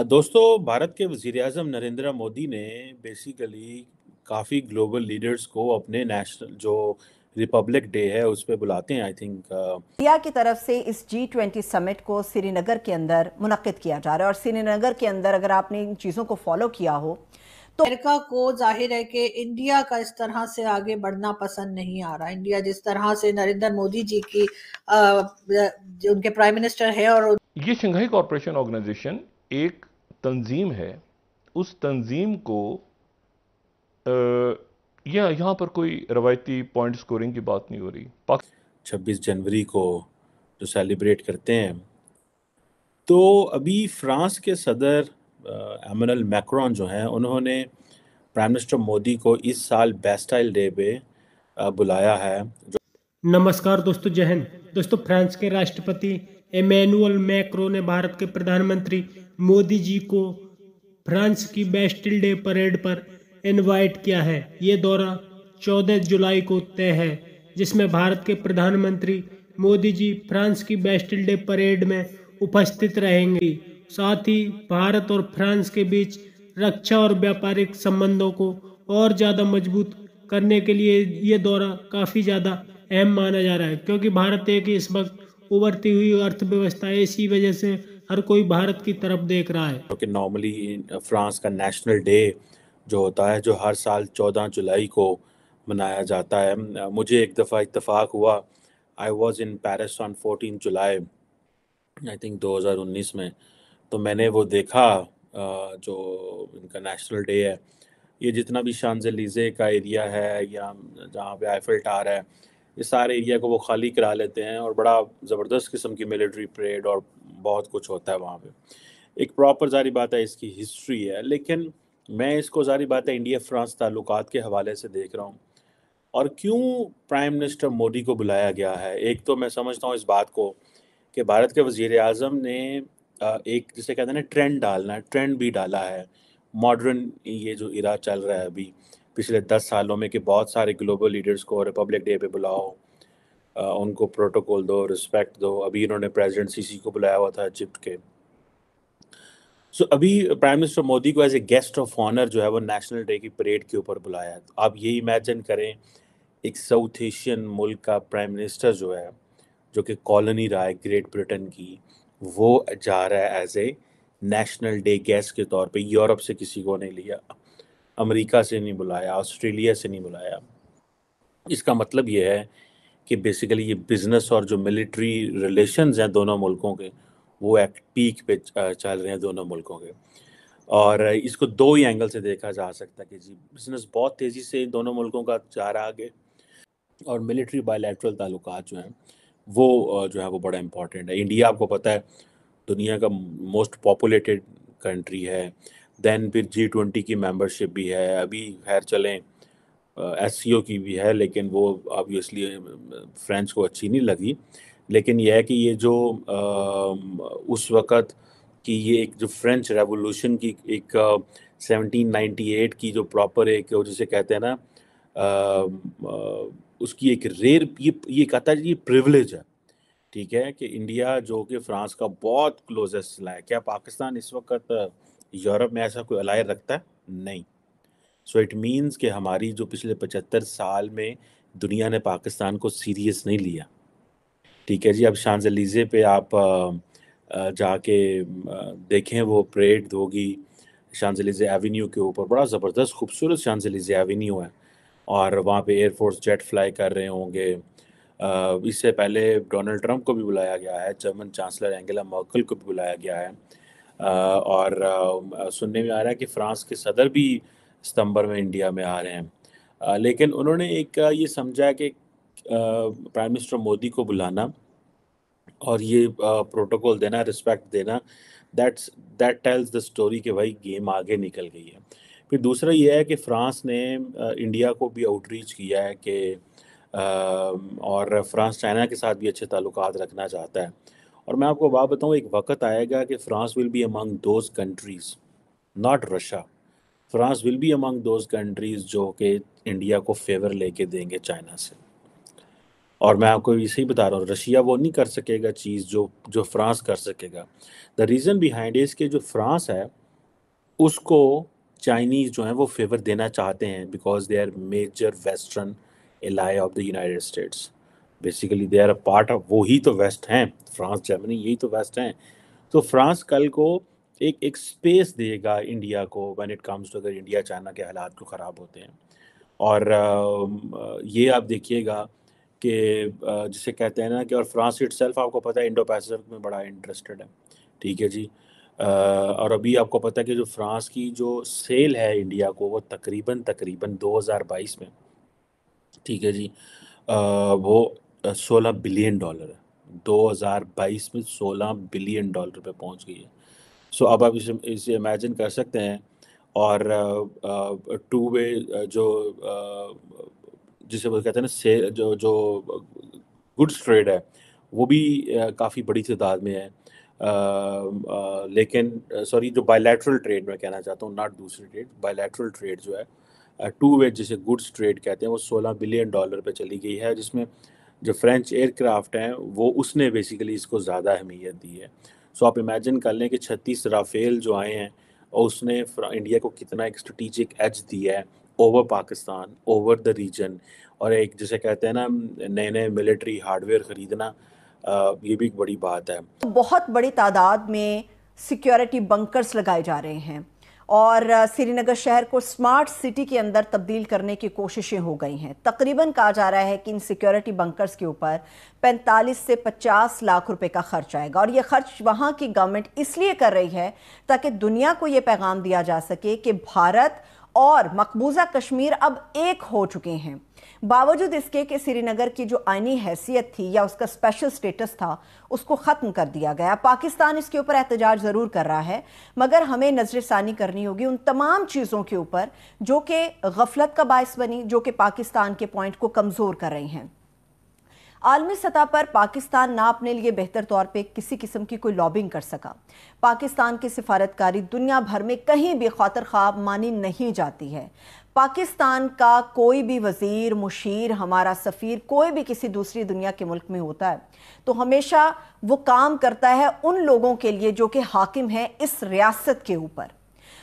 दोस्तों भारत के वजीर अजम नरेंद्र मोदी ने बेसिकली काफ़ी ग्लोबल लीडर्स को अपने नेशनल जो रिपब्लिक डे है उस पर बुलाते हैं आई थिंक इंडिया की तरफ से इस जी ट्वेंटी समिट को श्रीनगर के अंदर मुनद किया जा रहा है और श्रीनगर के अंदर अगर आपने इन चीज़ों को फॉलो किया हो तो अमेरिका को जाहिर है कि इंडिया का इस तरह से आगे बढ़ना पसंद नहीं आ रहा इंडिया जिस तरह से नरेंद्र मोदी जी की आ, उनके प्राइम मिनिस्टर है और ये शंघाई कॉरपोरेशन ऑर्गेनाइजेशन एक तंजीम है उस तंजीम को यह यहाँ पर कोई रवायती पॉइंट स्कोरिंग की बात नहीं हो रही छब्बीस जनवरी को जो सेलिब्रेट करते हैं तो अभी फ्रांस के सदर एमनल मैक्रॉन जो हैं उन्होंने प्राइम मिनिस्टर मोदी को इस साल बेस्टाइल डे पे बुलाया है नमस्कार दोस्तों जहन दोस्तों फ्रांस के राष्ट्रपति एमैनुअल मैक्रो ने भारत के प्रधानमंत्री मोदी जी को फ्रांस की बेस्टिल डे परेड पर इनवाइट किया है ये दौरा 14 जुलाई को तय है जिसमें भारत के प्रधानमंत्री मोदी जी फ्रांस की बेस्टिल डे परेड में उपस्थित रहेंगे साथ ही भारत और फ्रांस के बीच रक्षा और व्यापारिक संबंधों को और ज़्यादा मजबूत करने के लिए ये दौरा काफ़ी ज़्यादा अहम माना जा रहा है क्योंकि भारत एक इस वक्त उभरती हुई अर्थव्यवस्था है इसी वजह से हर कोई भारत की तरफ देख रहा है क्योंकि नॉर्मली फ्रांस का नेशनल डे जो होता है जो हर साल 14 जुलाई को मनाया जाता है मुझे एक दफ़ा इतफाक़ हुआ I was in Paris on fourteen July I think 2019 में तो मैंने वो देखा जो इनका नेशनल डे है ये जितना भी शानज का एरिया है या जहाँ पे आईफिल टार है इस सारे एरिया को वो खाली करा लेते हैं और बड़ा ज़बरदस्त किस्म की मिलिट्री परेड और बहुत कुछ होता है वहाँ पे एक प्रॉपर जारी बात है इसकी हिस्ट्री है लेकिन मैं इसको जारी बात है इंडिया फ्रांस ताल्लुक के हवाले से देख रहा हूँ और क्यों प्राइम मिनिस्टर मोदी को बुलाया गया है एक तो मैं समझता हूँ इस बात को कि भारत के वज़ी अजम ने एक जिसे कहते हैं ना ट्रेंड डालना ट्रेंड भी डाला है मॉडर्न ये जो इरा चल रहा है अभी पिछले दस सालों में कि बहुत सारे ग्लोबल लीडर्स को रिपब्लिक डे पे बुलाओ उनको प्रोटोकॉल दो रिस्पेक्ट दो अभी इन्होंने प्रेसिडेंट सीसी को बुलाया हुआ था इजिप्ट के सो so, अभी प्राइम मिनिस्टर मोदी को as a guest of honour जो है वो नेशनल डे की परेड के ऊपर बुलाया है तो आप ये इमेजिन करें एक साउथ एशियन मुल्क का प्राइम मिनिस्टर जो है जो कि कॉलोनी रहा है ग्रेट ब्रिटेन की वो जा रहा है as a national day guest के तौर पे यूरोप से किसी को नहीं लिया अमेरिका से नहीं बुलाया ऑस्ट्रेलिया से नहीं बुलाया इसका मतलब ये है कि बेसिकली ये बिजनेस और जो मिलिट्री रिलेशंस हैं दोनों मुल्कों के वो एक पीक पे चल रहे हैं दोनों मुल्कों के और इसको दो ही एंगल से देखा जा सकता है कि जी बिजनेस बहुत तेज़ी से दोनों मुल्कों का जा रहा आगे और मिलिट्री बायोलैट्रल ताल्लुक जो हैं वो जो है वो बड़ा इम्पॉर्टेंट है इंडिया आपको पता है दुनिया का मोस्ट पॉपुलेटेड कंट्री है दैन फिर जी ट्वेंटी की मेंबरशिप भी है अभी खैर चलें एस सी ओ की भी है लेकिन वो ऑब्वियसली फ्रेंच को अच्छी नहीं लगी लेकिन यह है कि ये जो uh, उस वक़्त कि ये एक जो फ्रेंच रेवोल्यूशन की एक सेवनटीन नाइन्टी एट की जो प्रॉपर एक जिसे कहते हैं ना उसकी एक रेयर ये ये कहता है ये प्रिवलेज है ठीक है कि इंडिया जो कि फ्रांस का बहुत क्लोजेस्ट है क्या पाकिस्तान इस वक्त यूरोप में ऐसा कोई अलायर रखता नहीं सो इट मीन्स कि हमारी जो पिछले पचहत्तर साल में दुनिया ने पाकिस्तान को सीरियस नहीं लिया ठीक है जी अब शांजलीजे पे आप जाके देखें वो परेड होगी जलीजे एवेन्यू के ऊपर बड़ा ज़बरदस्त खूबसूरत जलीजे एवेन्यू है और वहाँ पे एयरफोर्स जेट फ्लाई कर रहे होंगे इससे पहले डोनाल्ड ट्रंप को भी बुलाया गया है जर्मन चांसलर एंगेला मर्कल को भी बुलाया गया है और सुनने में आ रहा है कि फ्रांस के सदर भी सितंबर में इंडिया में आ रहे हैं लेकिन उन्होंने एक ये समझा कि प्राइम मिनिस्टर मोदी को बुलाना और ये प्रोटोकॉल देना रिस्पेक्ट देना that's that tells the story कि भाई गेम आगे निकल गई है फिर दूसरा ये है कि फ्रांस ने इंडिया को भी आउटरीच किया है कि और फ्रांस चाइना के साथ भी अच्छे ताल्लुक रखना चाहता है और मैं आपको बात बताऊँ एक वक्त आएगा कि France will be among those countries not Russia France will be among those countries जो कि इंडिया को फेवर लेके देंगे चाइना से और मैं आपको इसी बता रहा हूँ रशिया वो नहीं कर सकेगा चीज़ जो जो फ्रांस कर सकेगा द रीज़न बिहाइंड इज़ के जो फ्रांस है उसको चाइनीज़ जो है वो फेवर देना चाहते हैं because they are major western ally of the United States basically they are a part of वो ही तो वेस्ट हैं फ्रांस जर्मनी यही तो वेस्ट हैं तो फ्रांस कल को एक एक स्पेस देगा इंडिया को व्हेन इट कम्स टू अगर इंडिया चाइना के हालात को ख़राब होते हैं और ये आप देखिएगा कि जिसे कहते हैं ना कि और फ्रांस इट सेल्फ आपको पता है इंडो पैसिफिक में बड़ा इंटरेस्टेड है ठीक है जी और अभी आपको पता है कि जो फ्रांस की जो सेल है इंडिया को वो तकरीबन तकरीबन 2022 में ठीक है जी वो सोलह बिलियन डॉलर है 2022 में 16 बिलियन डॉलर पे पहुंच गई है सो so, अब आप इसे इसे इमेजिन कर सकते हैं और टू वे जो जिसे वो कहते हैं ना से जो जो गुड्स ट्रेड है वो भी काफ़ी बड़ी तादाद में है आ, आ, लेकिन सॉरी जो बायलैटरल ट्रेड मैं कहना चाहता हूँ नॉट दूसरी ट्रेड बायलैटरल ट्रेड जो है टू वे जिसे गुड्स ट्रेड कहते हैं वो 16 बिलियन डॉलर पे चली गई है जिसमें जो फ्रेंच एयरक्राफ्ट हैं वो उसने बेसिकली इसको ज़्यादा अहमियत दी है सो आप इमेजिन कर लें कि छत्तीस राफेल जो आए हैं और उसने इंडिया को कितना एक स्ट्रेटिजिक एज दिया है over Pakistan over the region और एक जैसे कहते हैं ना नए नए मिलिट्री हार्डवेयर ख़रीदना ये भी एक बड़ी बात है बहुत बड़ी तादाद में सिक्योरिटी बंकर्स लगाए जा रहे हैं और श्रीनगर शहर को स्मार्ट सिटी के अंदर तब्दील करने की कोशिशें हो गई हैं तकरीबन कहा जा रहा है कि इन सिक्योरिटी बंकर्स के ऊपर 45 से 50 लाख रुपए का खर्च आएगा और यह खर्च वहां की गवर्नमेंट इसलिए कर रही है ताकि दुनिया को यह पैगाम दिया जा सके कि भारत और मकबूजा कश्मीर अब एक हो चुके हैं बावजूद इसके कि श्रीनगर की जो आइनी हैसियत थी या उसका स्पेशल स्टेटस था उसको ख़त्म कर दिया गया पाकिस्तान इसके ऊपर एहतजाज ज़रूर कर रहा है मगर हमें नज़र षानी करनी होगी उन तमाम चीज़ों के ऊपर जो कि गफलत का बायस बनी जो कि पाकिस्तान के पॉइंट को कमज़ोर कर रही हैं आलमी सतह पर पाकिस्तान ना अपने लिए बेहतर तौर पर किसी किस्म की कोई लॉबिंग कर सका पाकिस्तान की सिफारतकारी दुनिया भर में कहीं भी खातर ख्वाब मानी नहीं जाती है पाकिस्तान का कोई भी वज़ीर मुशीर हमारा सफ़ीर कोई भी किसी दूसरी दुनिया के मुल्क में होता है तो हमेशा वो काम करता है उन लोगों के लिए जो कि हाकिम हैं इस रियासत के ऊपर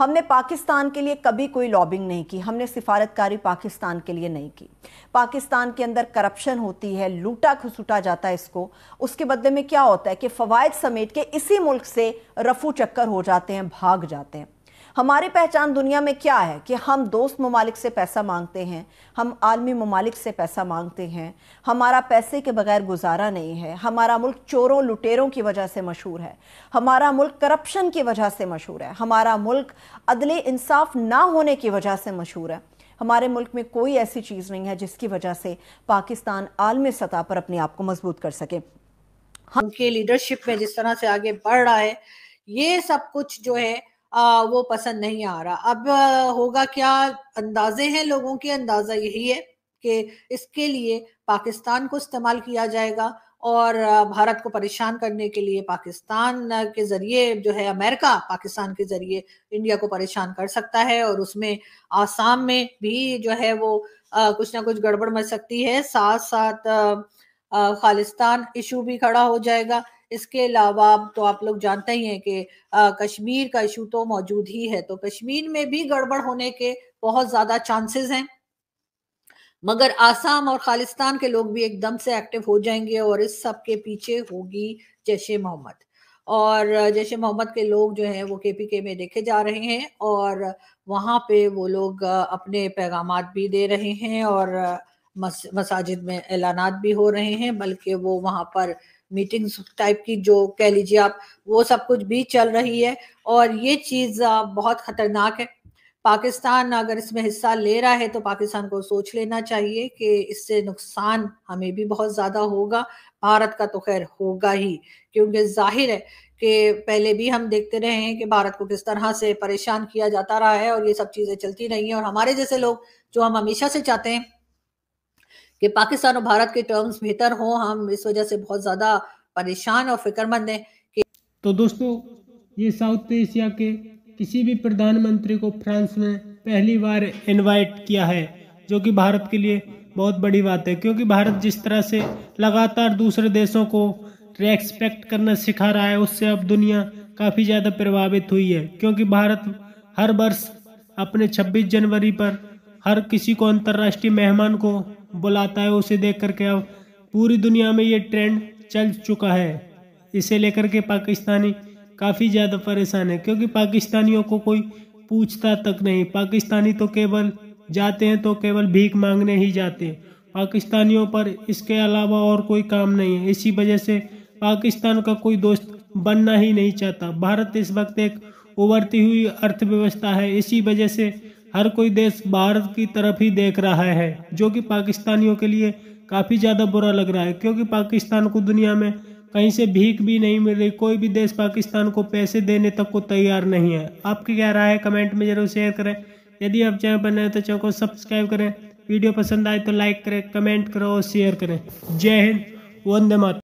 हमने पाकिस्तान के लिए कभी कोई लॉबिंग नहीं की हमने सिफारतकारी पाकिस्तान के लिए नहीं की पाकिस्तान के अंदर करप्शन होती है लूटा खसूटा जाता है इसको उसके बदले में क्या होता है कि फ़वाद समेट के इसी मुल्क से रफू चक्कर हो जाते हैं भाग जाते हैं हमारी पहचान दुनिया में क्या है कि हम दोस्त ममालिक से पैसा मांगते हैं हम आलमी ममालिक से पैसा मांगते हैं हमारा पैसे के बगैर गुजारा नहीं है हमारा मुल्क चोरों लुटेरों की वजह से मशहूर है हमारा मुल्क करप्शन की वजह से मशहूर है हमारा मुल्क अदले इंसाफ ना होने की वजह से मशहूर है हमारे मुल्क में कोई ऐसी चीज़ नहीं है जिसकी वजह से पाकिस्तान आलमी सतह पर अपने आप को मजबूत कर सके हम के लीडरशिप में जिस तरह से आगे बढ़ रहा है ये सब कुछ जो है आ, वो पसंद नहीं आ रहा अब होगा क्या अंदाजे हैं लोगों के अंदाजा यही है कि इसके लिए पाकिस्तान को इस्तेमाल किया जाएगा और भारत को परेशान करने के लिए पाकिस्तान के जरिए जो है अमेरिका पाकिस्तान के जरिए इंडिया को परेशान कर सकता है और उसमें आसाम में भी जो है वो आ, कुछ ना कुछ गड़बड़ मच सकती है साथ साथ खालिस्तान इशू भी खड़ा हो जाएगा इसके अलावा तो आप लोग जानते ही हैं कि कश्मीर का इशू तो मौजूद ही है तो कश्मीर में भी गड़बड़ होने के बहुत ज्यादा चांसेस हैं मगर आसाम और खालिस्तान के लोग भी एकदम से एक्टिव हो जाएंगे और इस सब के पीछे होगी जैश मोहम्मद और जैश मोहम्मद के लोग जो हैं वो के में देखे जा रहे हैं और वहां पे वो लोग अपने पैगाम भी दे रहे हैं और मस, मसाजिद में ऐलानात भी हो रहे हैं बल्कि वो वहां पर मीटिंग्स टाइप की जो कह लीजिए आप वो सब कुछ भी चल रही है और ये चीज़ बहुत खतरनाक है पाकिस्तान अगर इसमें हिस्सा ले रहा है तो पाकिस्तान को सोच लेना चाहिए कि इससे नुकसान हमें भी बहुत ज़्यादा होगा भारत का तो खैर होगा ही क्योंकि जाहिर है कि पहले भी हम देखते रहे हैं कि भारत को किस तरह से परेशान किया जाता रहा है और ये सब चीज़ें चलती रही हैं और हमारे जैसे लोग जो हम हमेशा से चाहते हैं कि पाकिस्तान और भारत के टर्म्स बेहतर हो हम इस वजह से बहुत ज़्यादा परेशान और फिक्रमंद हैं कि तो दोस्तों ये साउथ एशिया के किसी भी प्रधानमंत्री को फ्रांस ने पहली बार इनवाइट किया है जो कि भारत के लिए बहुत बड़ी बात है क्योंकि भारत जिस तरह से लगातार दूसरे देशों को रेस्पेक्ट करना सिखा रहा है उससे अब दुनिया काफ़ी ज़्यादा प्रभावित हुई है क्योंकि भारत हर वर्ष अपने 26 जनवरी पर हर किसी को अंतर्राष्ट्रीय मेहमान को बुलाता है उसे देख करके अब पूरी दुनिया में ये ट्रेंड चल चुका है इसे लेकर के पाकिस्तानी काफ़ी ज़्यादा परेशान है क्योंकि पाकिस्तानियों को कोई पूछता तक नहीं पाकिस्तानी तो केवल जाते हैं तो केवल भीख मांगने ही जाते हैं पाकिस्तानियों पर इसके अलावा और कोई काम नहीं है इसी वजह से पाकिस्तान का कोई दोस्त बनना ही नहीं चाहता भारत इस वक्त एक उभरती हुई अर्थव्यवस्था है इसी वजह से हर कोई देश भारत की तरफ ही देख रहा है जो कि पाकिस्तानियों के लिए काफ़ी ज़्यादा बुरा लग रहा है क्योंकि पाकिस्तान को दुनिया में कहीं से भीख भी नहीं मिल रही कोई भी देश पाकिस्तान को पैसे देने तक को तैयार नहीं है आपकी क्या राय है कमेंट में ज़रूर शेयर करें यदि आप चैनल पर नए तो चैनल को सब्सक्राइब करें वीडियो पसंद आए तो लाइक करें कमेंट करो और शेयर करें जय हिंद वंदे मातरम